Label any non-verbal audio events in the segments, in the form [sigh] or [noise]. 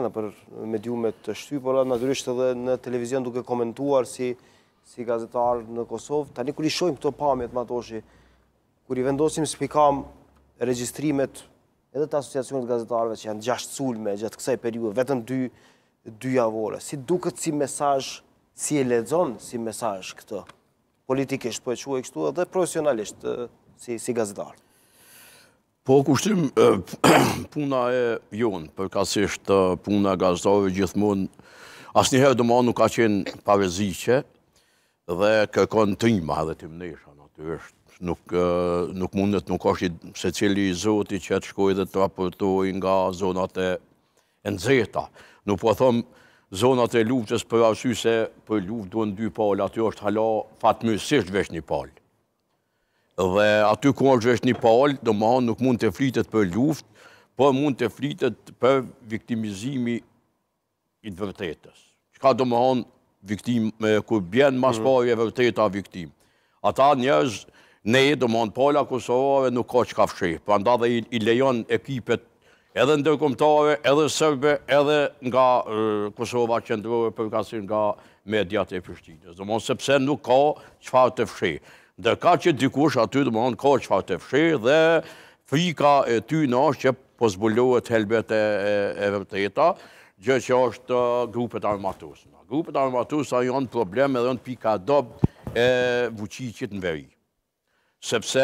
në për mediumet të shtypëra, naturisht edhe në televizion duke komentuar si si gazetarë në Kosovë. Tani, kër i shojmë këto pamjet, Matoshi, kër i vendosim spikam registrimet edhe të asociacionit gazetarëve që janë gjasht sulme gjatë kësaj periude, vetën dy, dy javore, si duket si mesaj, si e ledzon si mesaj këto politikisht, po e që u e kështu edhe profesionalisht si, si gazetarë? Po, kushtim, [clears throat] puna e jonë, përkasisht puna e gazdove gjithmonë, asë njëherë dëma nuk ka qenë pareziqe dhe kërkon të njëma dhe të mnesha, natyrisht. Nuk mundet, nuk është se cili i zoti që të shkoj dhe të raportoj nga zonat e nëzeta. Nuk po thëmë, zonat e luftës për arsy se për luft duen dy palë, aty është hala fatmësisht vesh një palë dhe aty ku është një palë, do më hanë nuk mund të flitet për luft, po mund të flitet për viktimizimi i të vërtetës. Qëka do më hanë viktim, kërë bjenë mas mm. pari e vërteta viktim. Ata njërës, ne do më hanë Kosovare nuk ka qka fshe, për nda dhe i lejon ekipet edhe ndërkomtare, edhe sërbe, edhe nga Kosova qëndrore përkasin nga mediat e Prishtinës. Do sepse nuk ka qfar të fshe. Dhe ka që dikush aty të mund ka që fa të fshirë dhe frika e ty në është që pëzbulluet po helbet e vërteta, gjë që është uh, grupet armatus. Grupet armatus a janë probleme dhe janë pika dob e vëqicit në veri. Sepse,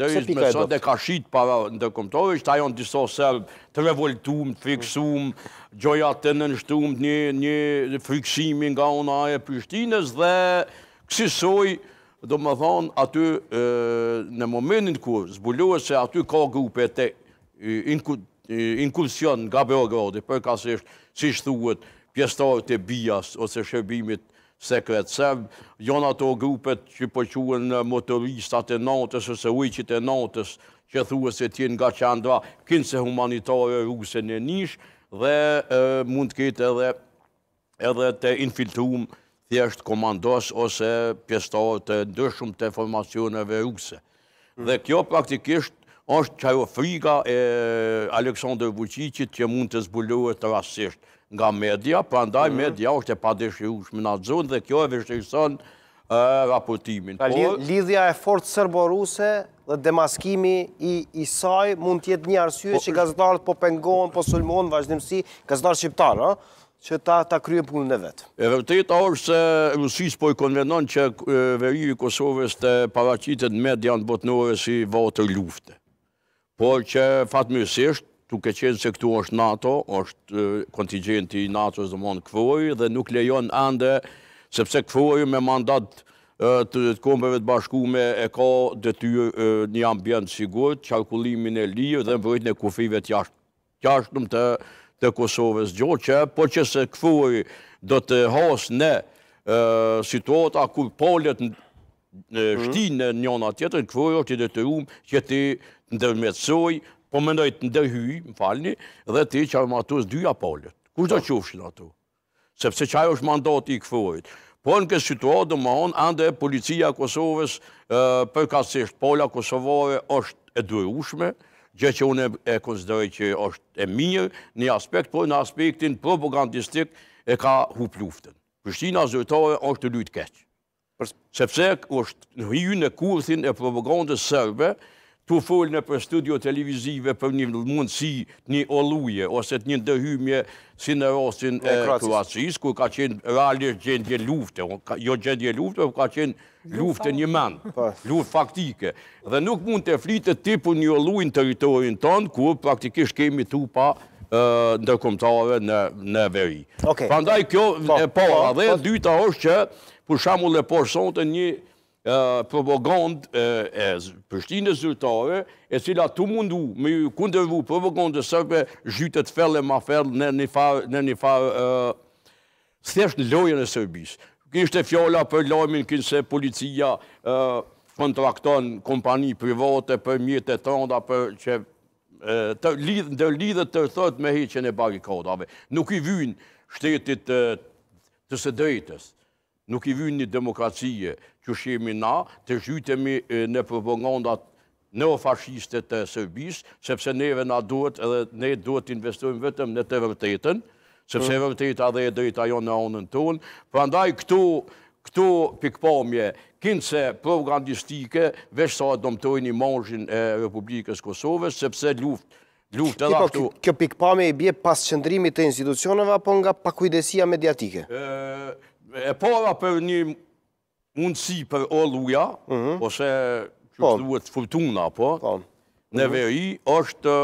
dërish me sot e ka shqit para ndërkomtore, që ta jonë diso sërb të revoltum, të friksum, gjoja të nënështum, një friksimin nga una e Prishtines, dhe kësisoj do më thonë aty në momentin ku zbulohet se aty ka grupe të inkursion nga Beogradit, për ka se është, si shthuhet, pjestarë të bias ose shërbimit sekret serb, janë ato grupet që përquen po motoristat e natës ose ujqit e natës që thuët se tjenë nga qandra kinëse humanitare rusën e nishë dhe mund të kete edhe të infiltrumë thjesht komandos ose pjestohë të ndryshmë të formacioneve rukse. Dhe kjo praktikisht është qajo e Aleksandr Vucicit që mund të zbulohet rasisht nga media, pra ndaj mhm. media është e padeshirushme në atë zonë dhe kjo e vështërison raportimin. Pra, lidhja e fortë sërboruse dhe demaskimi i saj mund tjetë një arsye po- që gazetarët po pengohen, po sulmohen, vazhdimësi, gazetarë shqiptarë, që ta krye punën e vetë. E vërtet, a se Rusis po i konvenon që i Kosovës të paracitet me djanë botënore si vatër lufte. Por që fatmërësisht, tuk e qenë se këtu është NATO, është kontingenti i NATO së dhe mundë këfori, dhe nuk lejon ande, sepse këfori me mandat të kombëve të bashkume e ka dhe ty një ambjent sigur, qarkullimin e lirë dhe mbërit në kufive të jashtë. Të jashtë të të Kosovës Gjoqe, po që se këfuj do të hasë në situata ku palet mhm. në shtinë në njën atjetër, këfuj është i dhe të umë që ti ndërmetsoj, po mëndoj të ndërhyj, më falni, dhe ti që avë dyja palet. Kusë do po. qofshin ato? Sepse që ajo është mandati i këfuj. Po në kësë situatë dhe më anë, andë e policia Kosovës përkatsisht pola Kosovare është e dërushme, gjë që unë e konsideroj që është e mirë një aspekt, po në aspektin propagandistik e ka hup luftën. Prishtina zërëtore është të lytë keqë. Sepse është në hyjë në kurthin e propagandës sërbe, të folë në për studio televizive për një mundësi një oluje, ose të një ndërhymje si në rostin e Kroacis, ku ka qenë realisht gjendje lufte, jo gjendje lufte, ku ka qenë lufte një mandë, po. lufte faktike. Dhe nuk mund të flitë të tipu një oluin të rritorin tonë, ku praktikisht kemi tu pa ndërkomtare në veri. Pandaj kjo po, e para po, dhe dyta është që, për shamu le porsonët e një propagandë e pështinë e zyrtare, e cila të mundu me kundërvu propagandë e sërpe, gjytët fele ma fele në një farë stesh në lojën e sërbisë. Kështë e fjolla për lojimin kështë se policia kontrakton kompani private për mjetë e tronda për që dhe lidhët të rëthët me heqen e barikodave. Nuk i vynë shtetit të së drejtës nuk i vynë një demokracie që shemi na të zhytemi në propagandat neofashiste të Serbis, sepse neve na duhet edhe ne duhet të investojmë vetëm në të vërtetën, sepse mm. vërteta dhe e drejta jo në onën tonë. Për andaj, këto pikpamje, kinë se programistike, vesh sa domtojnë i manxhin e Republikës Kosovës, sepse luft, luft edhe ato... Kjo pikpamje i bje pas qëndrimit të institucionëve, apo nga pakujdesia mediatike? e para për një mundësi për olluja, mhm. ose që po. po, po. Mhm. është duhet fortuna, po, në veri, është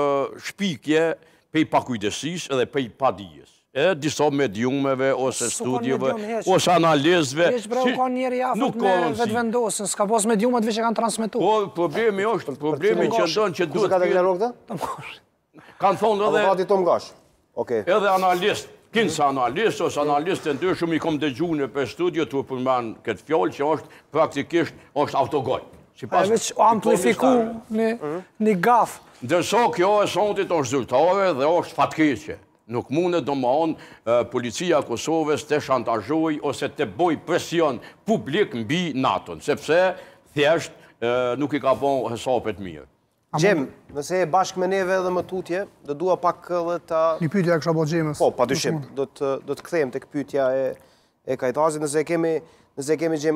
shpikje pej pakujdesis edhe pej padijes. E disa mediumeve, ose studjeve, ose analizve. Kështë bre, u ka njerë jafët me vetë vendosën, s'ka pos mediumet vishë kanë transmitu. Po, problemi është, problemi që ndonë që duhet... Kështë ka të gjerë rogë dhe? Kanë thonë edhe... Avokati të më Edhe analistë. Kinë sa analistë, o sa analistë të ndyshëm i kom të gjuhë në për studio të përmanë këtë fjollë që është praktikisht është autogoj. A e veç o amplifiku në mhm. një gafë. Ndërso kjo e sotit është zultare dhe është fatkeqe. Nuk mundë do më onë policia Kosovës të shantajoj ose të boj presion publik në bi natën, sepse thjeshtë nuk i ka bon hësapet mirë. Gjem, nëse e bashkë me neve dhe më tutje, dhe dua pak dhe të... Një pytja e kësha bo gjemës. Po, pa të shimë, do të këthejmë të këpytja e kajtazit, nëse e kemi gjemë...